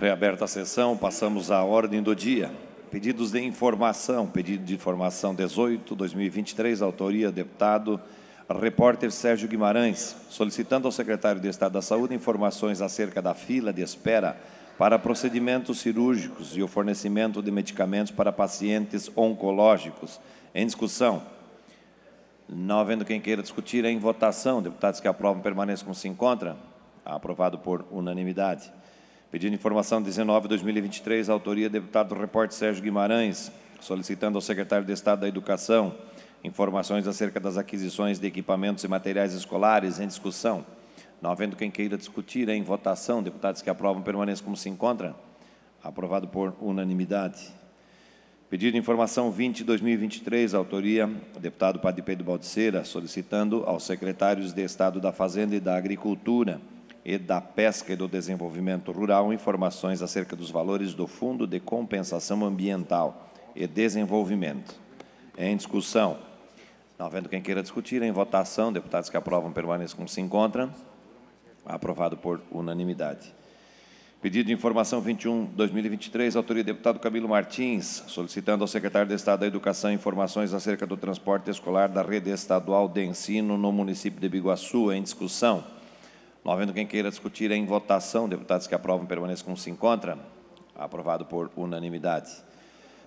Reaberta a sessão, passamos à ordem do dia. Pedidos de informação, pedido de informação 18, 2023, autoria, deputado, repórter Sérgio Guimarães, solicitando ao secretário de Estado da Saúde informações acerca da fila de espera para procedimentos cirúrgicos e o fornecimento de medicamentos para pacientes oncológicos. Em discussão. Não havendo quem queira discutir, em votação. Deputados que aprovam permaneçam como se encontra. Aprovado por unanimidade. Pedido de informação 19 2023, autoria deputado repórter Sérgio Guimarães, solicitando ao secretário de Estado da Educação informações acerca das aquisições de equipamentos e materiais escolares em discussão. Não havendo quem queira discutir em votação, deputados que aprovam permaneçam como se encontram. Aprovado por unanimidade. Pedido de informação 20 2023, autoria deputado Padre Pedro Baldiceira, solicitando aos secretários de Estado da Fazenda e da Agricultura e da Pesca e do Desenvolvimento Rural informações acerca dos valores do Fundo de Compensação Ambiental e Desenvolvimento. Em discussão. Não havendo quem queira discutir, em votação, deputados que aprovam permaneçam como se encontram. Aprovado por unanimidade. Pedido de informação 21-2023, autoria do deputado Camilo Martins, solicitando ao secretário de Estado da Educação informações acerca do transporte escolar da rede estadual de ensino no município de Biguaçu, em discussão. Não havendo quem queira discutir em votação, deputados que aprovam permaneçam como se encontra. Aprovado por unanimidade.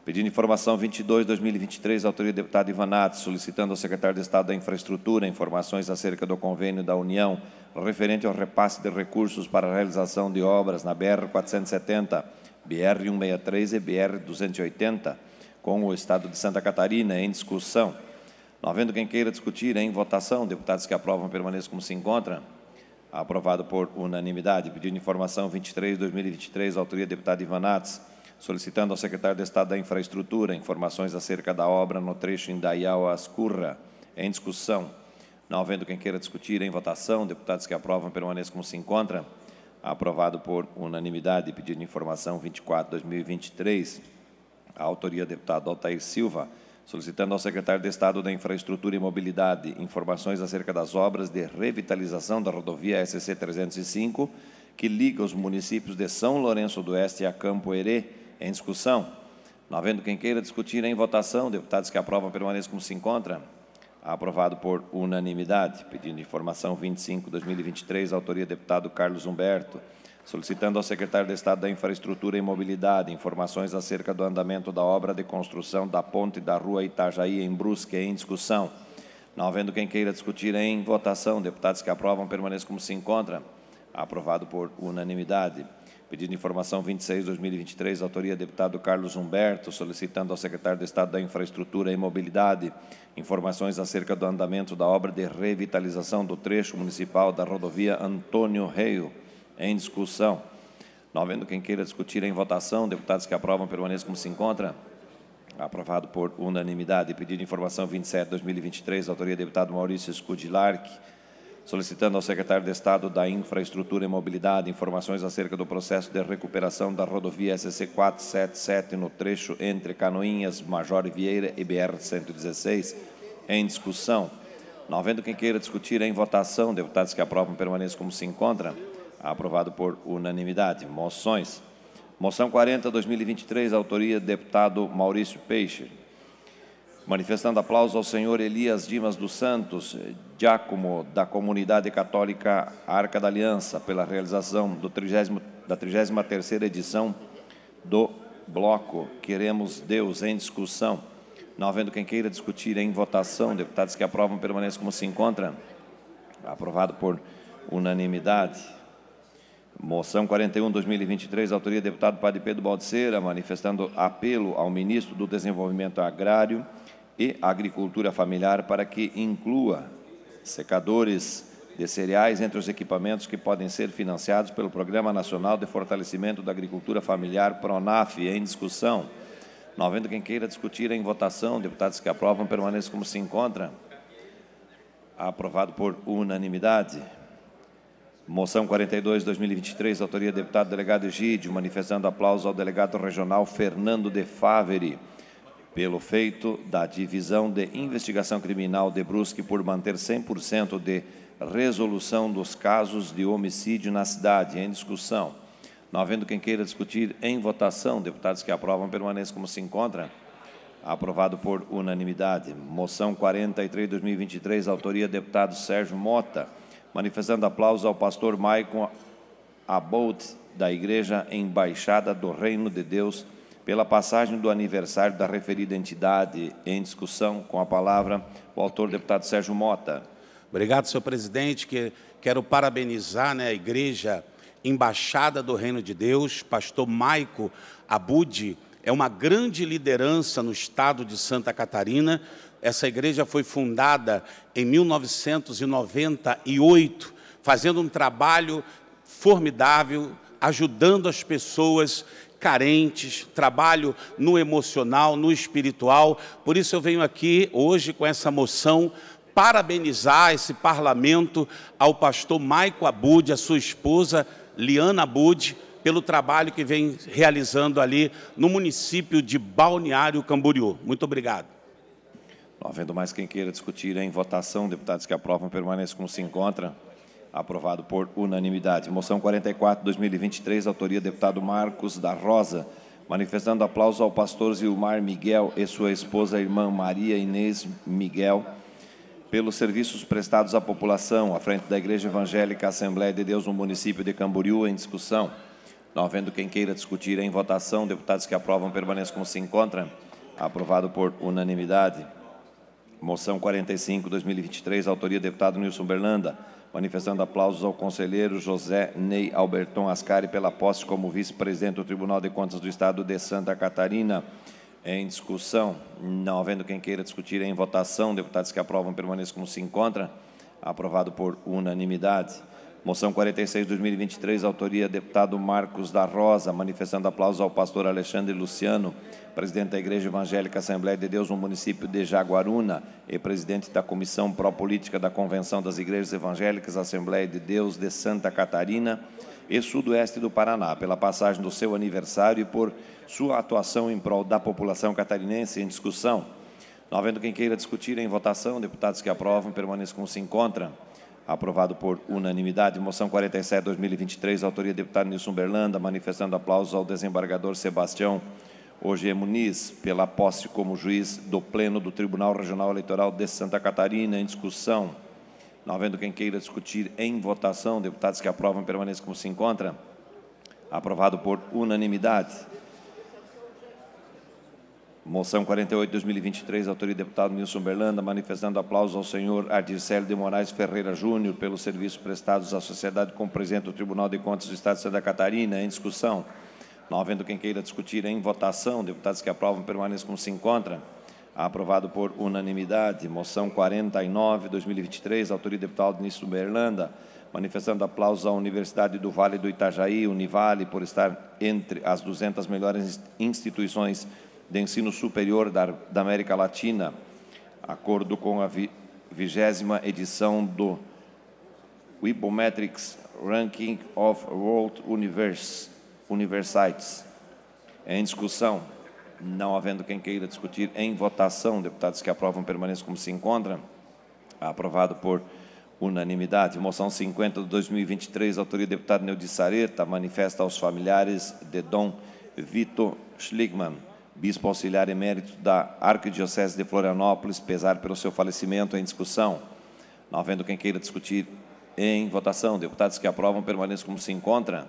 Pedindo informação 22-2023, autoria do deputado Ivanato, solicitando ao secretário de Estado da Infraestrutura informações acerca do convênio da União referente ao repasse de recursos para a realização de obras na BR-470, BR-163 e BR-280, com o Estado de Santa Catarina, em discussão. Não havendo quem queira discutir em votação, deputados que aprovam permaneçam como se encontram aprovado por unanimidade. Pedido de informação 23 2023, autoria deputado Ivanatz, solicitando ao secretário de Estado da Infraestrutura informações acerca da obra no trecho Indaial-Ascurra, em discussão. Não havendo quem queira discutir em votação, deputados que aprovam permaneçam como se encontra. Aprovado por unanimidade. Pedido de informação 24 2023, autoria deputado Altair Silva solicitando ao secretário de Estado da Infraestrutura e Mobilidade informações acerca das obras de revitalização da rodovia SC 305, que liga os municípios de São Lourenço do Oeste a Campo Herê, em discussão. Não havendo quem queira discutir em votação, deputados que aprovam permaneçam como se encontram. Aprovado por unanimidade. Pedindo informação 25-2023, autoria deputado Carlos Humberto solicitando ao secretário de Estado da Infraestrutura e Mobilidade informações acerca do andamento da obra de construção da ponte da rua Itajaí, em Brusque, em discussão. Não havendo quem queira discutir em votação, deputados que aprovam permaneçam como se encontra. Aprovado por unanimidade. Pedido de informação 26-2023, autoria deputado Carlos Humberto, solicitando ao secretário de Estado da Infraestrutura e Mobilidade informações acerca do andamento da obra de revitalização do trecho municipal da rodovia Antônio Reio em discussão. Não havendo quem queira discutir em votação, deputados que aprovam permaneçam como se encontra. Aprovado por unanimidade. Pedido de informação 27-2023, autoria do deputado Maurício Scudilarc, solicitando ao secretário de Estado da Infraestrutura e Mobilidade informações acerca do processo de recuperação da rodovia SC 477 no trecho entre Canoinhas, Major Vieira e BR-116, em discussão. Não havendo quem queira discutir em votação, deputados que aprovam permaneçam como se encontra. Aprovado por unanimidade. Moções. Moção 40, 2023, autoria deputado Maurício Peixe. Manifestando aplauso ao senhor Elias Dimas dos Santos, diácono da Comunidade Católica Arca da Aliança, pela realização do 30, da 33ª edição do bloco Queremos Deus em discussão. Não havendo quem queira discutir em votação, deputados que aprovam permaneçam como se encontram. Aprovado por unanimidade. Moção 41, 2023, autoria deputado Padre Pedro Baldiceira, manifestando apelo ao ministro do Desenvolvimento Agrário e Agricultura Familiar para que inclua secadores de cereais entre os equipamentos que podem ser financiados pelo Programa Nacional de Fortalecimento da Agricultura Familiar, PRONAF, em discussão. Não havendo quem queira discutir em votação, deputados que aprovam permaneçam como se encontram. Aprovado por unanimidade. Moção 42, 2023, autoria deputado delegado Gide, manifestando aplauso ao delegado regional Fernando de Faveri pelo feito da divisão de investigação criminal de Brusque por manter 100% de resolução dos casos de homicídio na cidade. Em discussão. Não havendo quem queira discutir em votação, deputados que aprovam permaneçam como se encontram. Aprovado por unanimidade. Moção 43, 2023, autoria deputado Sérgio Mota manifestando aplausos ao pastor Maicon About da Igreja Embaixada do Reino de Deus pela passagem do aniversário da referida entidade em discussão com a palavra o autor deputado Sérgio Mota. Obrigado, senhor presidente, que quero parabenizar né, a igreja Embaixada do Reino de Deus, pastor Maico Abudi, é uma grande liderança no estado de Santa Catarina. Essa igreja foi fundada em 1998, fazendo um trabalho formidável, ajudando as pessoas carentes, trabalho no emocional, no espiritual. Por isso eu venho aqui hoje com essa moção parabenizar esse parlamento ao pastor Maico Abud, a sua esposa Liana Abud, pelo trabalho que vem realizando ali no município de Balneário Camboriú. Muito obrigado. Não havendo mais quem queira discutir em votação, deputados que aprovam permaneçam como se encontram. Aprovado por unanimidade. Moção 44, 2023, autoria deputado Marcos da Rosa. Manifestando aplauso ao pastor Zilmar Miguel e sua esposa, irmã Maria Inês Miguel, pelos serviços prestados à população à frente da Igreja Evangélica Assembleia de Deus no município de Camboriú, em discussão. Não havendo quem queira discutir em votação, deputados que aprovam permaneçam como se encontram. Aprovado por unanimidade. Moção 45, 2023, autoria deputado Nilson Berlanda, manifestando aplausos ao conselheiro José Ney Alberton Ascari pela posse como vice-presidente do Tribunal de Contas do Estado de Santa Catarina. Em discussão, não havendo quem queira discutir em votação, deputados que aprovam permaneçam como se encontram. Aprovado por unanimidade. Moção 46, 2023, autoria deputado Marcos da Rosa, manifestando aplausos ao pastor Alexandre Luciano, presidente da Igreja Evangélica Assembleia de Deus no município de Jaguaruna e presidente da Comissão Pró-Política da Convenção das Igrejas Evangélicas Assembleia de Deus de Santa Catarina e Sudoeste do Paraná, pela passagem do seu aniversário e por sua atuação em prol da população catarinense em discussão. Não havendo quem queira discutir em votação, deputados que aprovam permaneçam como se encontram. Aprovado por unanimidade. Moção 47, 2023, autoria deputado Nilson Berlanda, manifestando aplausos ao desembargador Sebastião Ogier Muniz, pela posse como juiz do Pleno do Tribunal Regional Eleitoral de Santa Catarina, em discussão. Não havendo quem queira discutir em votação, deputados que aprovam permaneçam como se encontra. Aprovado por unanimidade. Moção 48, 2023, autoria do deputado Nilson Berlanda, manifestando aplausos ao senhor Ardircélio de Moraes Ferreira Júnior pelos serviços prestados à sociedade como presidente do Tribunal de Contas do Estado de Santa Catarina. Em discussão. Não havendo quem queira discutir em votação, deputados que aprovam permaneçam como se encontram. Aprovado por unanimidade. Moção 49, 2023, autoria do deputado Nilson Berlanda, manifestando aplausos à Universidade do Vale do Itajaí, Univale, por estar entre as 200 melhores instituições de Ensino Superior da, da América Latina, acordo com a vigésima edição do Webometrics Ranking of World Univers, Universites. Em discussão, não havendo quem queira discutir em votação, deputados que aprovam permaneçam como se encontram. Aprovado por unanimidade. Moção 50 de 2023, autoria do deputado Neudi Sareta, manifesta aos familiares de Dom Vito Schligman bispo auxiliar emérito da Arquidiocese de Florianópolis, pesar pelo seu falecimento em discussão. Não havendo quem queira discutir em votação, deputados que aprovam permaneçam como se encontram.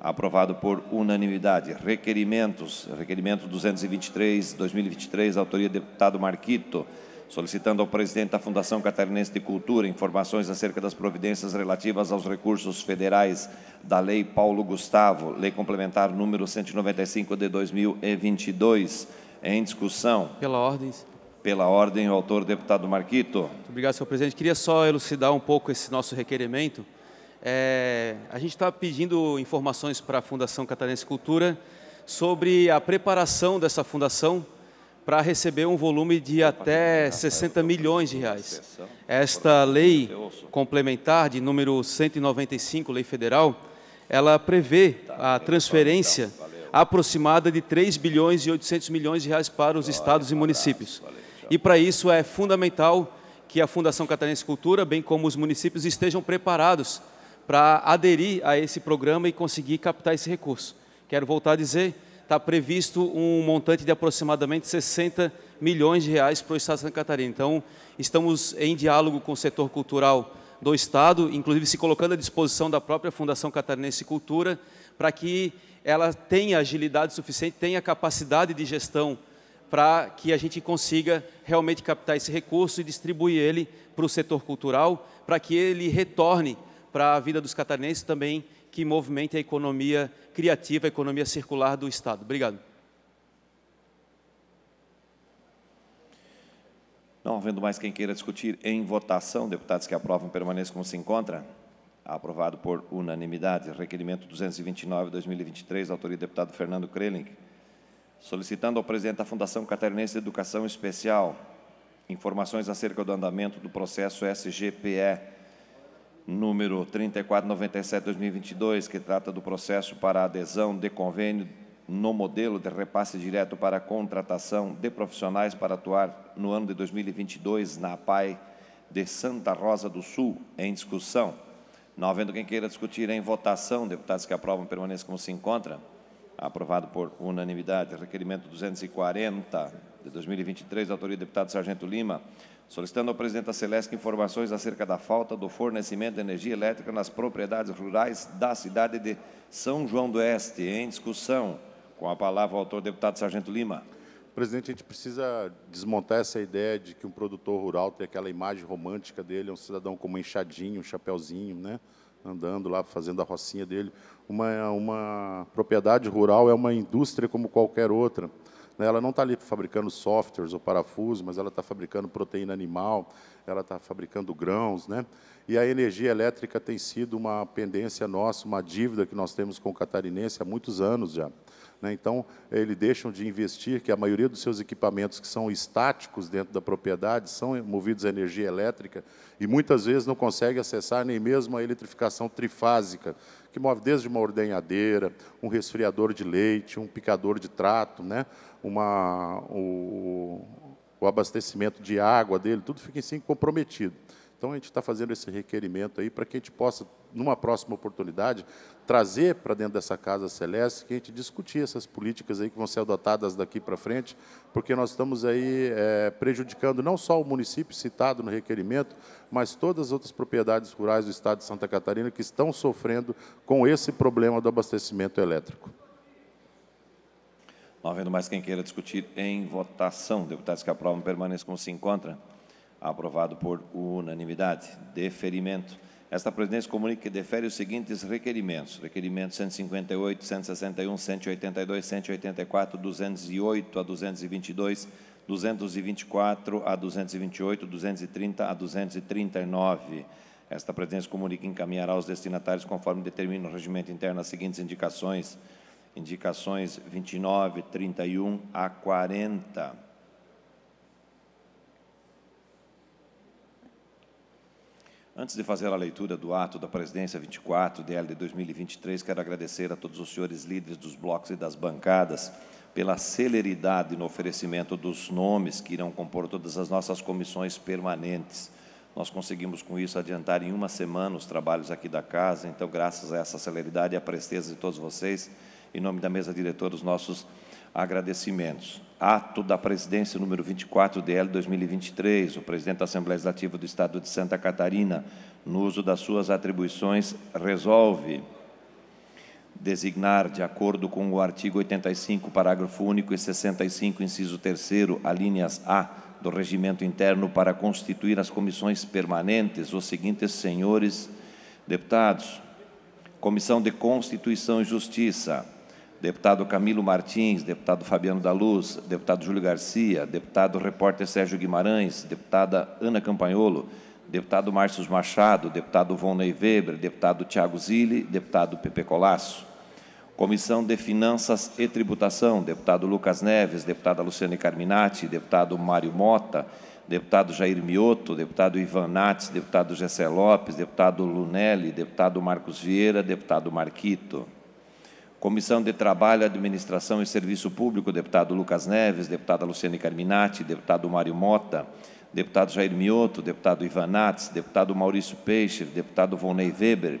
Aprovado por unanimidade. Requerimentos. Requerimento 223, 2023, autoria do deputado Marquito solicitando ao presidente da Fundação Catarinense de Cultura informações acerca das providências relativas aos recursos federais da Lei Paulo Gustavo, Lei Complementar número 195 de 2022, em discussão. Pela ordem. Pela ordem, o autor, deputado Marquito. Muito obrigado, senhor presidente. Queria só elucidar um pouco esse nosso requerimento. É, a gente está pedindo informações para a Fundação Catarinense Cultura sobre a preparação dessa fundação para receber um volume de até 60 milhões de reais. Esta lei complementar de número 195, lei federal, ela prevê tá, a transferência aproximada de 3 bilhões e 800 milhões de reais para os estados e municípios. E para isso é fundamental que a Fundação Catarinense Cultura, bem como os municípios, estejam preparados para aderir a esse programa e conseguir captar esse recurso. Quero voltar a dizer está previsto um montante de aproximadamente 60 milhões de reais para o Estado de Santa Catarina. Então, estamos em diálogo com o setor cultural do Estado, inclusive se colocando à disposição da própria Fundação Catarinense Cultura, para que ela tenha agilidade suficiente, tenha capacidade de gestão para que a gente consiga realmente captar esse recurso e distribuir ele para o setor cultural, para que ele retorne para a vida dos catarinenses também que movimente a economia criativa, a economia circular do Estado. Obrigado. Não havendo mais quem queira discutir em votação, deputados que aprovam permaneçam como se encontra. Aprovado por unanimidade. Requerimento 229-2023, autoria do deputado Fernando Krelink, solicitando ao presidente da Fundação Catarinense de Educação Especial informações acerca do andamento do processo SGPE número 3497-2022, que trata do processo para adesão de convênio no modelo de repasse direto para contratação de profissionais para atuar no ano de 2022 na APAI de Santa Rosa do Sul, em discussão. Não havendo quem queira discutir em votação, deputados que aprovam permaneçam como se encontra Aprovado por unanimidade. Requerimento 240 de 2023, autoria do deputado Sargento Lima, solicitando ao presidente da Celeste informações acerca da falta do fornecimento de energia elétrica nas propriedades rurais da cidade de São João do Oeste. Em discussão, com a palavra o autor deputado Sargento Lima. Presidente, a gente precisa desmontar essa ideia de que um produtor rural tem aquela imagem romântica dele, é um cidadão com uma enxadinha, um chapeuzinho, né? andando lá, fazendo a rocinha dele. Uma, uma propriedade rural é uma indústria como qualquer outra. Né? Ela não está ali fabricando softwares ou parafusos, mas ela está fabricando proteína animal, ela está fabricando grãos. Né? E a energia elétrica tem sido uma pendência nossa, uma dívida que nós temos com o catarinense há muitos anos já. Né? Então, eles deixam de investir, que a maioria dos seus equipamentos que são estáticos dentro da propriedade são movidos a energia elétrica e muitas vezes não consegue acessar nem mesmo a eletrificação trifásica, que move desde uma ordenhadeira, um resfriador de leite, um picador de trato, né? Uma, o, o abastecimento de água dele, tudo fica assim comprometido. Então, a gente está fazendo esse requerimento aí para que a gente possa, numa próxima oportunidade, trazer para dentro dessa Casa Celeste que a gente discutir essas políticas aí que vão ser adotadas daqui para frente, porque nós estamos aí é, prejudicando não só o município citado no requerimento, mas todas as outras propriedades rurais do Estado de Santa Catarina que estão sofrendo com esse problema do abastecimento elétrico. Não havendo mais quem queira discutir em votação, deputados que aprovam permaneçam como se encontram. Aprovado por unanimidade. Deferimento. Esta presidência comunica que defere os seguintes requerimentos: requerimentos 158, 161, 182, 184, 208 a 222, 224 a 228, 230 a 239. Esta presidência comunica encaminhará aos destinatários, conforme determina o regimento interno, as seguintes indicações: indicações 29, 31 a 40. Antes de fazer a leitura do ato da presidência 24 DL de 2023, quero agradecer a todos os senhores líderes dos blocos e das bancadas pela celeridade no oferecimento dos nomes que irão compor todas as nossas comissões permanentes. Nós conseguimos com isso adiantar em uma semana os trabalhos aqui da casa, então graças a essa celeridade e a presteza de todos vocês, em nome da mesa diretora, os nossos Agradecimentos. Ato da Presidência número 24 DL 2023, o presidente da Assembleia Legislativa do Estado de Santa Catarina, no uso das suas atribuições, resolve designar, de acordo com o artigo 85, parágrafo único e 65, inciso 3º, alíneas A do regimento interno para constituir as comissões permanentes os seguintes senhores deputados: Comissão de Constituição e Justiça, deputado Camilo Martins, deputado Fabiano da Luz, deputado Júlio Garcia, deputado repórter Sérgio Guimarães, deputada Ana Campanholo, deputado Márcio Machado, deputado Vonley Weber, deputado Tiago Zilli, deputado Pepe Colasso. Comissão de Finanças e Tributação, deputado Lucas Neves, deputada Luciane Carminati, deputado Mário Mota, deputado Jair Mioto, deputado Ivan Nats, deputado Gessé Lopes, deputado Lunelli, deputado Marcos Vieira, deputado Marquito. Comissão de Trabalho, Administração e Serviço Público, deputado Lucas Neves, deputada Luciane Carminati, deputado Mário Mota, deputado Jair Mioto, deputado Ivan Nats, deputado Maurício Peixer, deputado Volney Weber,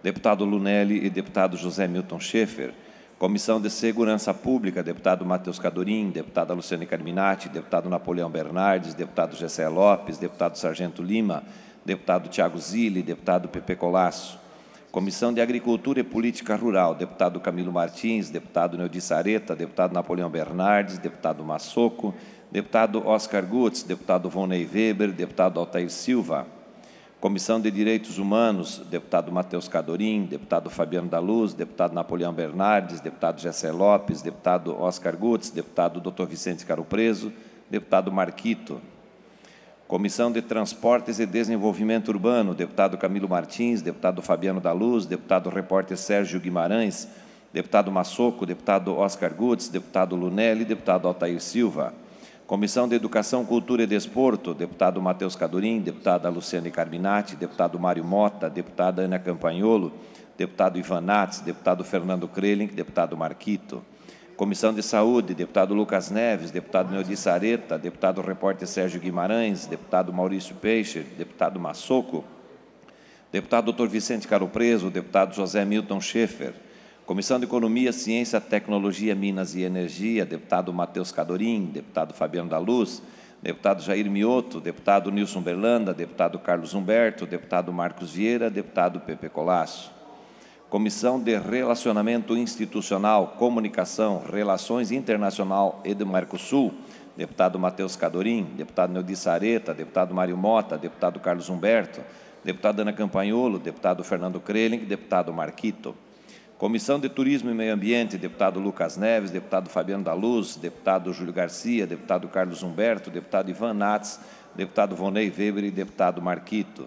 deputado Lunelli e deputado José Milton Schaefer. Comissão de Segurança Pública, deputado Matheus Cadorim, deputada Luciane Carminati, deputado Napoleão Bernardes, deputado Gessé Lopes, deputado Sargento Lima, deputado Tiago Zilli, deputado Pepe Colasso. Comissão de Agricultura e Política Rural, deputado Camilo Martins, deputado Neudi Sareta, deputado Napoleão Bernardes, deputado Massoco, deputado Oscar Gutz, deputado Vonei Weber, deputado Altair Silva. Comissão de Direitos Humanos, deputado Matheus Cadorim, deputado Fabiano da Luz, deputado Napoleão Bernardes, deputado Gessé Lopes, deputado Oscar Gutz, deputado Dr. Vicente Caro Preso, deputado Marquito. Comissão de Transportes e Desenvolvimento Urbano, deputado Camilo Martins, deputado Fabiano da Luz, deputado repórter Sérgio Guimarães, deputado Massoco, deputado Oscar Gutz, deputado Lunelli, deputado Altair Silva. Comissão de Educação, Cultura e Desporto, deputado Matheus Cadurim, deputada Luciane Carminati, deputado Mário Mota, deputada Ana Campanholo, deputado Ivan Nats, deputado Fernando Krelink, deputado Marquito. Comissão de Saúde, deputado Lucas Neves, deputado Neudi Sareta, deputado repórter Sérgio Guimarães, deputado Maurício Peixe, deputado Massoco, deputado Dr. Vicente Caro Preso, deputado José Milton Schaefer, Comissão de Economia, Ciência, Tecnologia, Minas e Energia, deputado Matheus Cadorim, deputado Fabiano da Luz, deputado Jair Mioto, deputado Nilson Berlanda, deputado Carlos Humberto, deputado Marcos Vieira, deputado Pepe Colasso. Comissão de Relacionamento Institucional, Comunicação, Relações Internacional e do Mercosul, deputado Matheus Cadorim, deputado Neudi Sareta, deputado Mário Mota, deputado Carlos Humberto, deputado Ana Campanholo, deputado Fernando Kreling, deputado Marquito. Comissão de Turismo e Meio Ambiente, deputado Lucas Neves, deputado Fabiano da Luz, deputado Júlio Garcia, deputado Carlos Humberto, deputado Ivan Nats, deputado Vonei Weber e deputado Marquito.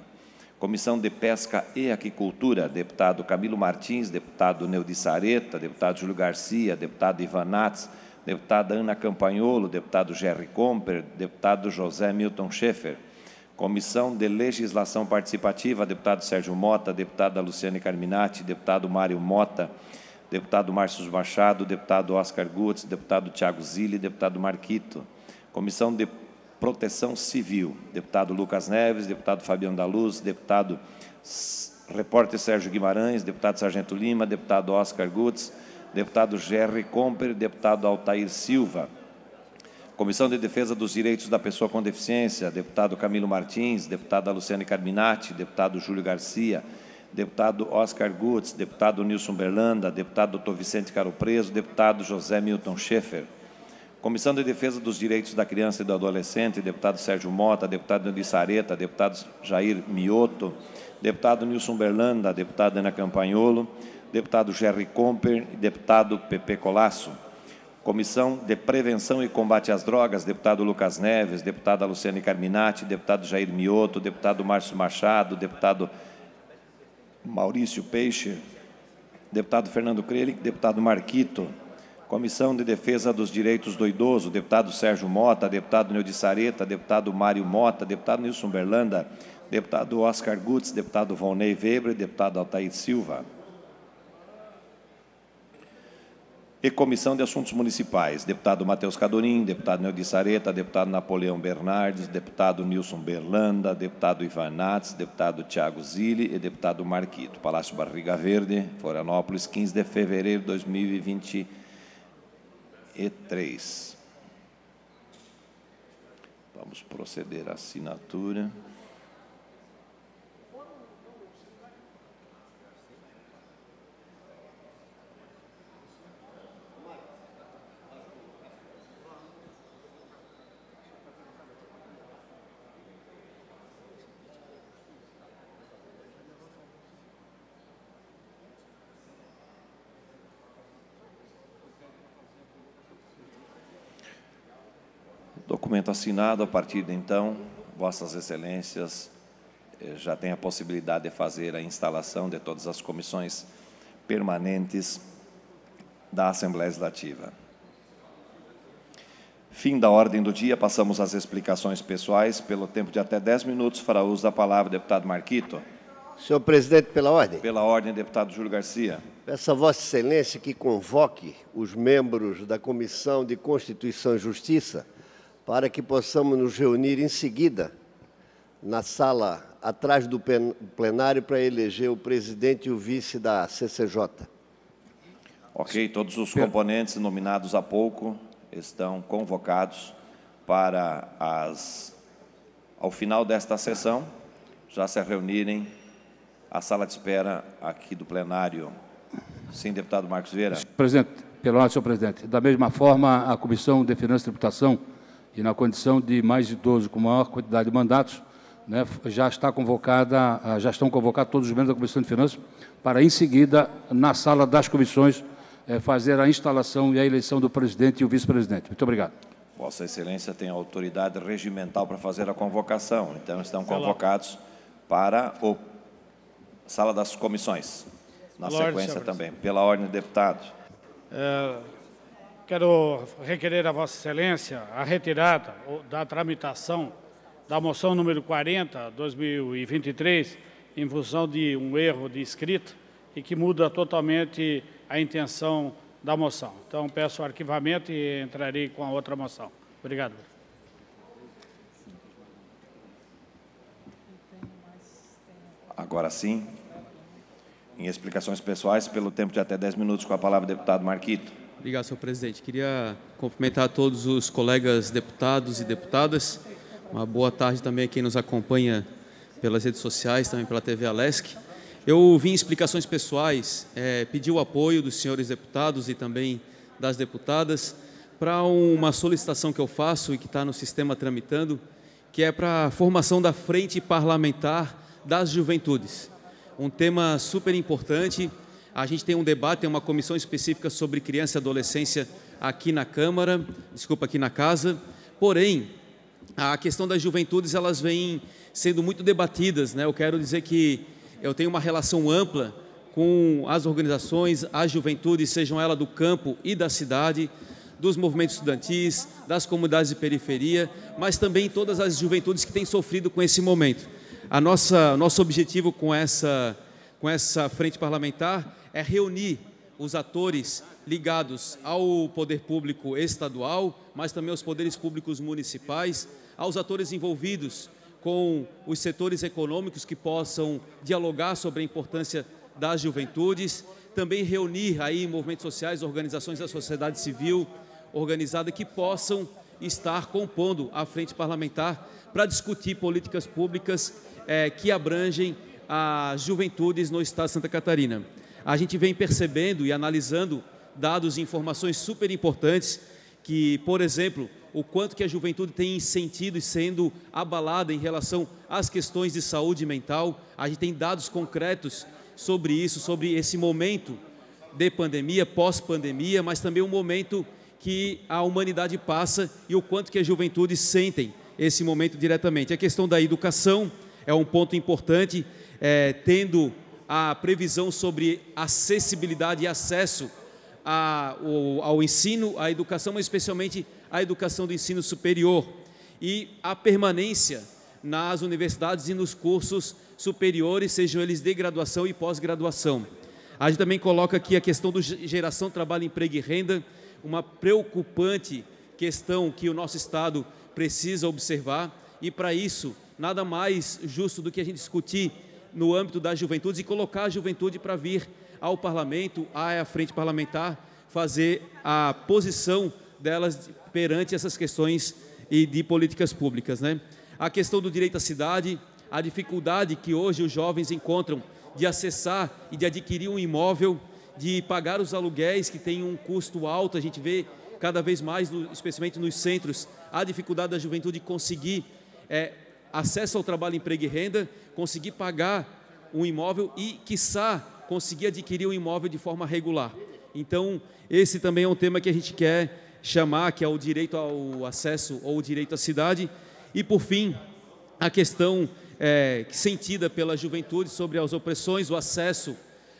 Comissão de Pesca e Aquicultura, deputado Camilo Martins, deputado Neudi Sareta, deputado Júlio Garcia, deputado Ivan Nats, deputada Ana Campanholo, deputado Jerry Comper, deputado José Milton Schaefer. Comissão de Legislação Participativa, deputado Sérgio Mota, deputada Luciane Carminati, deputado Mário Mota, deputado Márcio Machado, deputado Oscar Gutz, deputado Tiago Zilli, deputado Marquito. Comissão de Proteção Civil. Deputado Lucas Neves, deputado Fabiano da Luz, deputado repórter Sérgio Guimarães, deputado Sargento Lima, deputado Oscar Gutz, deputado Gerry Comper, deputado Altair Silva. Comissão de Defesa dos Direitos da Pessoa com Deficiência, deputado Camilo Martins, deputada Luciane Carminati, deputado Júlio Garcia, deputado Oscar Gutz, deputado Nilson Berlanda, deputado Dr. Vicente Caro Preso, deputado José Milton Schaefer. Comissão de Defesa dos Direitos da Criança e do Adolescente, deputado Sérgio Mota, deputado Nandi Sareta, deputado Jair Mioto, deputado Nilson Berlanda, deputada Ana Campanholo, deputado Jerry Comper e deputado Pepe Colasso. Comissão de Prevenção e Combate às Drogas, deputado Lucas Neves, deputada Luciane Carminati, deputado Jair Mioto, deputado Márcio Machado, deputado Maurício Peixe, deputado Fernando Crelic, deputado Marquito. Comissão de Defesa dos Direitos do Idoso, deputado Sérgio Mota, deputado Neudi Sareta, deputado Mário Mota, deputado Nilson Berlanda, deputado Oscar Gutz, deputado Volney Weber, deputado Altair Silva. e Comissão de Assuntos Municipais, deputado Matheus Cadorim, deputado Neudi Sareta, deputado Napoleão Bernardes, deputado Nilson Berlanda, deputado Ivan Nats, deputado Tiago Zilli e deputado Marquito. Palácio Barriga Verde, Florianópolis, 15 de fevereiro de 2023. E Vamos proceder à assinatura. documento assinado, a partir de então, Vossas Excelências eh, já têm a possibilidade de fazer a instalação de todas as comissões permanentes da Assembleia Legislativa. Fim da ordem do dia, passamos às explicações pessoais. Pelo tempo de até 10 minutos, fará uso da palavra o deputado Marquito. Senhor presidente, pela ordem. Pela ordem, deputado Júlio Garcia. Peço a Vossa Excelência que convoque os membros da Comissão de Constituição e Justiça para que possamos nos reunir em seguida na sala atrás do plenário para eleger o presidente e o vice da CCJ. Ok, todos os componentes nominados há pouco estão convocados para as ao final desta sessão já se reunirem a sala de espera aqui do plenário. Sim, deputado Marcos Vieira. Presidente, pelo senhor presidente, da mesma forma a Comissão de Finanças e Tributação e na condição de mais idoso com maior quantidade de mandatos, né, já está convocada, ah, já estão convocados todos os membros da Comissão de Finanças para, em seguida, na sala das comissões, é, fazer a instalação e a eleição do presidente e o vice-presidente. Muito obrigado. Vossa Excelência tem autoridade regimental para fazer a convocação, então estão convocados para a sala das comissões. Na sequência também, pela ordem do deputado. É... Eh, Quero requerer a Vossa Excelência a retirada da tramitação da moção número 40, 2023, em função de um erro de escrito e que muda totalmente a intenção da moção. Então, peço arquivamento e entrarei com a outra moção. Obrigado. Agora sim, em explicações pessoais, pelo tempo de até 10 minutos, com a palavra o deputado Marquito. Obrigado, senhor presidente. Queria cumprimentar todos os colegas deputados e deputadas. Uma boa tarde também a quem nos acompanha pelas redes sociais, também pela TV Alesc. Eu vim explicações pessoais, é, pedi o apoio dos senhores deputados e também das deputadas para uma solicitação que eu faço e que está no sistema tramitando, que é para a formação da Frente Parlamentar das Juventudes. Um tema super importante a gente tem um debate, tem uma comissão específica sobre criança e adolescência aqui na Câmara, desculpa, aqui na casa. Porém, a questão das juventudes, elas vêm sendo muito debatidas. Né? Eu quero dizer que eu tenho uma relação ampla com as organizações, as juventudes, sejam elas do campo e da cidade, dos movimentos estudantis, das comunidades de periferia, mas também todas as juventudes que têm sofrido com esse momento. A nossa, nosso objetivo com essa, com essa frente parlamentar é reunir os atores ligados ao poder público estadual, mas também aos poderes públicos municipais, aos atores envolvidos com os setores econômicos que possam dialogar sobre a importância das juventudes, também reunir aí movimentos sociais, organizações da sociedade civil organizada que possam estar compondo a frente parlamentar para discutir políticas públicas é, que abrangem as juventudes no Estado de Santa Catarina a gente vem percebendo e analisando dados e informações super importantes que, por exemplo, o quanto que a juventude tem sentido e sendo abalada em relação às questões de saúde mental. A gente tem dados concretos sobre isso, sobre esse momento de pandemia, pós-pandemia, mas também o um momento que a humanidade passa e o quanto que a juventude sentem esse momento diretamente. A questão da educação é um ponto importante, é, tendo a previsão sobre acessibilidade e acesso a, ao, ao ensino, à educação, mas especialmente à educação do ensino superior e a permanência nas universidades e nos cursos superiores, sejam eles de graduação e pós-graduação. A gente também coloca aqui a questão do geração, trabalho, emprego e renda, uma preocupante questão que o nosso Estado precisa observar, e para isso, nada mais justo do que a gente discutir no âmbito da juventude e colocar a juventude para vir ao parlamento, à frente parlamentar, fazer a posição delas perante essas questões e de políticas públicas. Né? A questão do direito à cidade, a dificuldade que hoje os jovens encontram de acessar e de adquirir um imóvel, de pagar os aluguéis que tem um custo alto, a gente vê cada vez mais, especialmente nos centros, a dificuldade da juventude conseguir é, acesso ao trabalho, emprego e renda conseguir pagar um imóvel e, quiçá, conseguir adquirir um imóvel de forma regular. Então, esse também é um tema que a gente quer chamar, que é o direito ao acesso ou o direito à cidade. E, por fim, a questão é, sentida pela juventude sobre as opressões, o acesso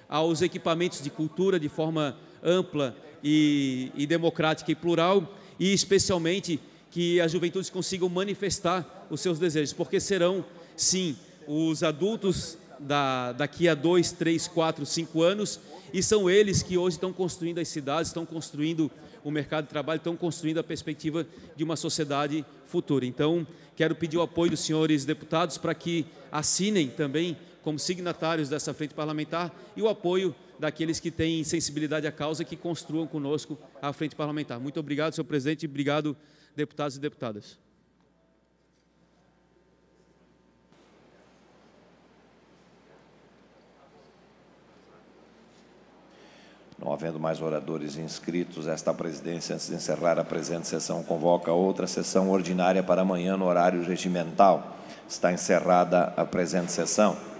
aos equipamentos de cultura de forma ampla e, e democrática e plural, e especialmente que as juventudes consigam manifestar os seus desejos, porque serão, sim, os adultos da, daqui a dois, três, quatro, cinco anos, e são eles que hoje estão construindo as cidades, estão construindo o mercado de trabalho, estão construindo a perspectiva de uma sociedade futura. Então, quero pedir o apoio dos senhores deputados para que assinem também como signatários dessa frente parlamentar e o apoio daqueles que têm sensibilidade à causa que construam conosco a frente parlamentar. Muito obrigado, senhor presidente, obrigado, deputados e deputadas. Não havendo mais oradores inscritos, esta presidência, antes de encerrar a presente sessão, convoca outra sessão ordinária para amanhã no horário regimental. Está encerrada a presente sessão.